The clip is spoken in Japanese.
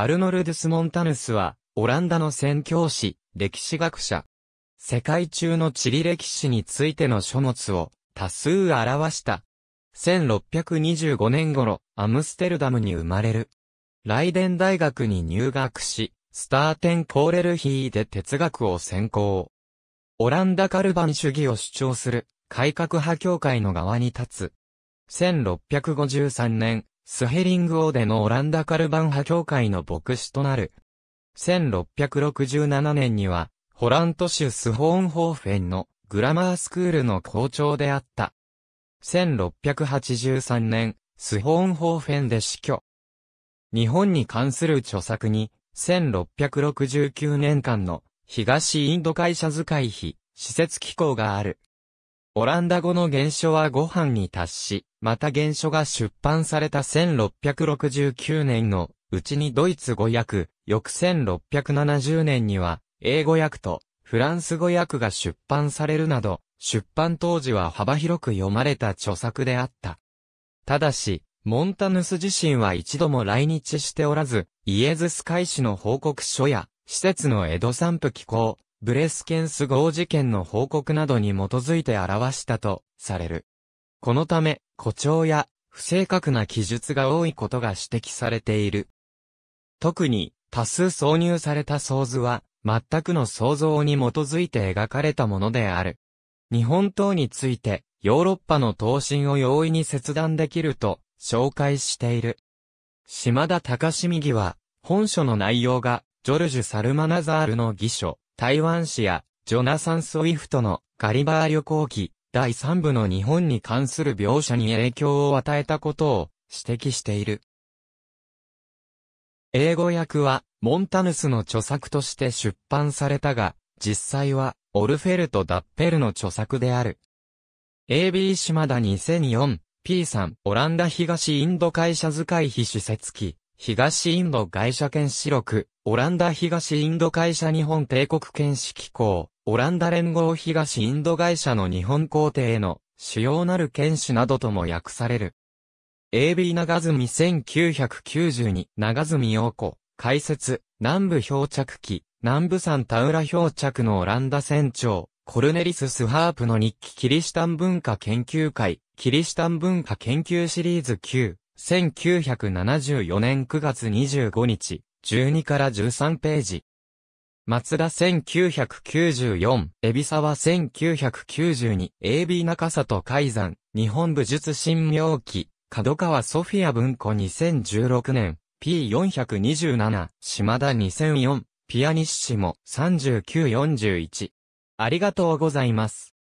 アルノルドゥス・モンタヌスは、オランダの宣教師、歴史学者。世界中の地理歴史についての書物を多数表した。1625年頃、アムステルダムに生まれる。ライデン大学に入学し、スターテンコーレルヒーで哲学を専攻。オランダカルバン主義を主張する改革派教会の側に立つ。1653年、スヘリングオーデのオランダカルバン派教会の牧師となる。1667年には、ホラント州スホーンホーフェンのグラマースクールの校長であった。1683年、スホーンホーフェンで死去。日本に関する著作に、1669年間の東インド会社遣い費、施設機構がある。オランダ語の原書はご飯に達し、また原書が出版された1669年のうちにドイツ語訳、翌1670年には英語訳とフランス語訳が出版されるなど、出版当時は幅広く読まれた著作であった。ただし、モンタヌス自身は一度も来日しておらず、イエズス会士の報告書や、施設の江戸散布機構、ブレスケンス号事件の報告などに基づいて表したとされる。このため、誇張や不正確な記述が多いことが指摘されている。特に多数挿入された想図は全くの想像に基づいて描かれたものである。日本刀についてヨーロッパの刀身を容易に切断できると紹介している。島田隆史議は本書の内容がジョルジュ・サルマナザールの義書台湾史や、ジョナサン・スウィフトのガリバー旅行記第3部の日本に関する描写に影響を与えたことを指摘している。英語訳はモンタヌスの著作として出版されたが、実際はオルフェルとダッペルの著作である。AB 島田 2004P3 オランダ東インド会社図い非施設記東インド外車検視録、オランダ東インド会社日本帝国検視機構、オランダ連合東インド会社の日本皇帝への主要なる検視などとも訳される。AB 長住1992長住陽子、解説、南部漂着機、南部山田浦漂着のオランダ船長、コルネリス・スハープの日記キリシタン文化研究会、キリシタン文化研究シリーズ9、1974年9月25日、12から13ページ。松田1994、海老沢1992、AB 中里海山、日本武術新明記、角川ソフィア文庫2016年、P427、島田2004、ピアニッシモ3941。ありがとうございます。